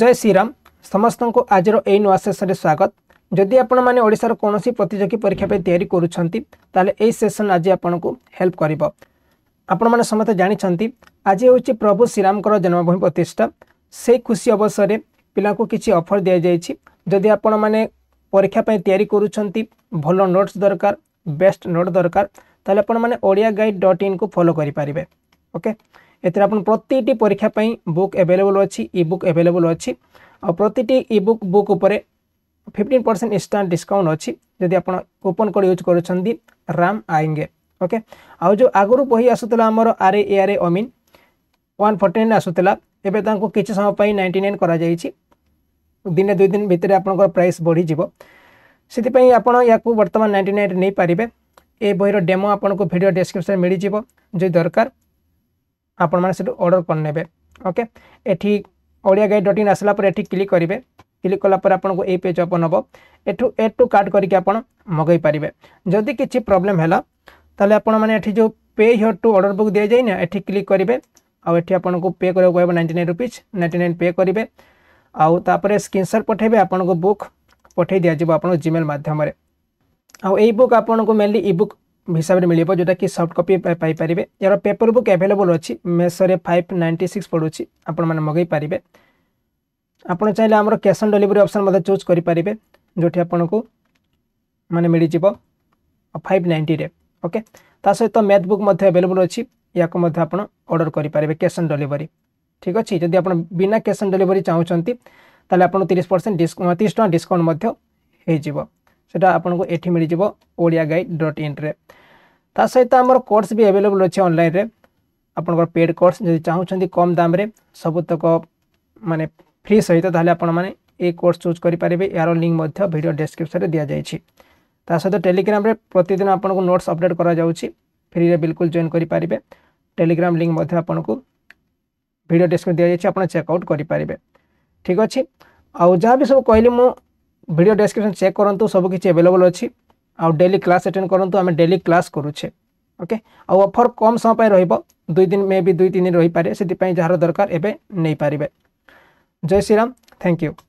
জয় শ্রীরাম সমস্ত আজর এই নূয়া সেসনে স্বাগত যদি আপনার ওড়শার কৌশি প্রতিযোগী পরীক্ষা তৈরি করছেন তাহলে এই সেসন আজ আপনার হেল্প করব আপনার সমস্তে জাঁচান আজ হচ্ছে প্রভু শ্রীরামকর জন্মভূমি প্রতিষ্ঠা সেই খুশি অবসরে ପିଲାଙ୍କୁ କିଛି ଅଫର୍ ଦିଆଯାଇଛି ଯଦି ଆପଣମାନେ ପରୀକ୍ଷା ପାଇଁ ତିଆରି କରୁଛନ୍ତି ଭଲ ନୋଟ୍ସ ଦରକାର ବେଷ୍ଟ ନୋଟ୍ ଦରକାର ତାହେଲେ ଆପଣମାନେ ଓଡ଼ିଆ ଗାଇଡ଼ ଡଟ୍ ଇନ୍କୁ ଫଲୋ କରିପାରିବେ ଓକେ ଏଥିରେ ଆପଣ ପ୍ରତିଟି ପରୀକ୍ଷା ପାଇଁ ବୁକ୍ ଆଭେଲେବଲ୍ ଅଛି ଇ ବୁକ୍ ଆଭେଲେବଲ୍ ଅଛି ଆଉ ପ୍ରତିଟି ଇ ବୁକ୍ ବୁକ୍ ଉପରେ ଫିଫ୍ଟିନ୍ ପରସେଣ୍ଟ ଇନଷ୍ଟାଣ୍ଟ ଡିସକାଉଣ୍ଟ ଅଛି ଯଦି ଆପଣ କୁପନ୍ କୋଡ଼୍ ୟୁଜ୍ କରୁଛନ୍ତି ରାମ୍ ଆଇଙ୍ଗେ ଓକେ ଆଉ ଯେଉଁ ଆଗରୁ ବହି ଆସୁଥିଲା ଆମର R A R A Amin one forty nine ଆସୁଥିଲା ଏବେ ତାଙ୍କୁ କିଛି ସମୟ ପାଇଁ ନାଇଣ୍ଟି ନାଇନ୍ କରାଯାଇଛି ଦିନେ ଦୁଇ ଦିନ ଭିତରେ ଆପଣଙ୍କର ପ୍ରାଇସ୍ ବଢ଼ିଯିବ ସେଥିପାଇଁ ଆପଣ ୟାକୁ ବର୍ତ୍ତମାନ ନାଇଣ୍ଟି ନାଇନ୍ରେ ନେଇପାରିବେ ଏ ବହିର ଡେମୋ ଆପଣଙ୍କୁ ଭିଡ଼ିଓ ଡେସ୍କ୍ରିପ୍ସନ୍ରେ ମିଳିଯିବ ଯଦି ଦରକାର ଆପଣମାନେ ସେଠୁ ଅର୍ଡ଼ର କରିନେବେ ଓକେ ଏଠି ଓଡ଼ିଆ ଗାଇଡ଼ ଡଟ୍ ଇନ୍ ଆସିଲା ପରେ ଏଠି କ୍ଲିକ୍ କରିବେ କ୍ଲିକ୍ କଲା ପରେ ଆପଣଙ୍କୁ ଏଇ ପେଜ୍ ଓପନ୍ ହେବ ଏଠୁ ଏଡ୍ ଟୁ କାର୍ଟ କରିକି ଆପଣ ମଗାଇ ପାରିବେ ଯଦି କିଛି ପ୍ରୋବ୍ଲେମ୍ ହେଲା ତାହେଲେ ଆପଣମାନେ ଏଠି ଯେଉଁ pay here to order book ଦିଆଯାଇ ନା ଏଠି କ୍ଲିକ୍ କରିବେ ଆଉ ଏଠି ଆପଣଙ୍କୁ ପେ କରିବାକୁ କହିବ ninety nine rupees ninety nine pay କରିବେ ଆଉ ତାପରେ ସ୍କ୍ରିନ୍ସଟ୍ ପଠାଇବେ ଆପଣଙ୍କୁ ବୁକ୍ ପଠାଇ ଦିଆଯିବ ଆପଣଙ୍କ ଜିମେଲ୍ ମାଧ୍ୟମରେ ଆଉ ଏଇ ବୁକ୍ ଆପଣଙ୍କୁ ମେନଲି ଇ ବୁକ୍ হিসাবে মিলব যেটাকি সফট কপি পাইপারে এর পেপর বুক আভেলেবল অছি মেসরে ফাইভ নাইন্টি সিক্স পড়ুছি আপনার মগাই পারে আপনার চাইলে আমার cash on delivery option choose করে পারে যেটি আপনার মানে মিলিযোগ ফাইভ নাইন্টিরে ওকে তা সহ ম্যাথ বুক আভেলেবল অছি ইয়াকু আপনার অর্ডর করে পারে ক্যাশ অন ডেলিভারি ঠিক আছে যদি আপনার বিনা ক্যাশ অন ডেলিভারি চাহুমান তাহলে আপনার তিরিশ পরসেন্ট তিরিশ টাকা ডিসকাউন্ট হয়ে যাব সেটা আপনার এটি মিলিযোগ ওড়িয়া গাইড ডট ইন্রে ତା ସହିତ ଆମର କୋର୍ସ ବି ଆଭେଲେବୁଲ୍ ଅଛି ଅନଲାଇନ୍ରେ ଆପଣଙ୍କର ପେଡ଼୍ କୋର୍ସ ଯଦି ଚାହୁଁଛନ୍ତି କମ୍ ଦାମରେ ସବୁତକ ମାନେ ଫ୍ରି ସହିତ ତାହେଲେ ଆପଣମାନେ ଏ କୋର୍ସ ଚୁଜ୍ କରିପାରିବେ ଏହାର ଲିଙ୍କ୍ ମଧ୍ୟ ଭିଡ଼ିଓ ଡେସ୍କ୍ରିପ୍ସନ୍ରେ ଦିଆଯାଇଛି ତା ସହିତ ଟେଲିଗ୍ରାମରେ ପ୍ରତିଦିନ ଆପଣଙ୍କୁ ନୋଟ୍ସ ଅପଡ଼େଟ୍ କରାଯାଉଛି ଫ୍ରିରେ ବିଲକୁଲ ଜଏନ୍ କରିପାରିବେ ଟେଲିଗ୍ରାମ ଲିଙ୍କ୍ ମଧ୍ୟ ଆପଣଙ୍କୁ ଭିଡ଼ିଓ ଡେସ୍କ୍ରିପ୍ସନ୍ ଦିଆଯାଇଛି ଆପଣ ଚେକ୍ଆଉଟ୍ କରିପାରିବେ ଠିକ୍ ଅଛି ଆଉ ଯାହା ବି ସବୁ କହିଲି ମୁଁ ଭିଡ଼ିଓ ଡେସ୍କ୍ରିପ୍ସନ୍ ଚେକ୍ କରନ୍ତୁ ସବୁକିଛି ଆଭେଲେବଲ୍ ଅଛି ଆଉ ଡେଲି କ୍ଲାସ୍ ଆଟେଣ୍ଡ କରନ୍ତୁ ଆମେ ଡେଲି କ୍ଲାସ୍ କରୁଛେ ଓକେ ଆଉ ଅଫର୍ କମ୍ ସମୟ ପାଇଁ ରହିବ ଦୁଇ ଦିନ ମେ ବି ଦୁଇ ତିନି ରହିପାରେ ସେଥିପାଇଁ ଯାହାର ଦରକାର ଏବେ ନେଇପାରିବେ ଜୟ ଶ୍ରୀରାମ ଥ୍ୟାଙ୍କ ୟୁ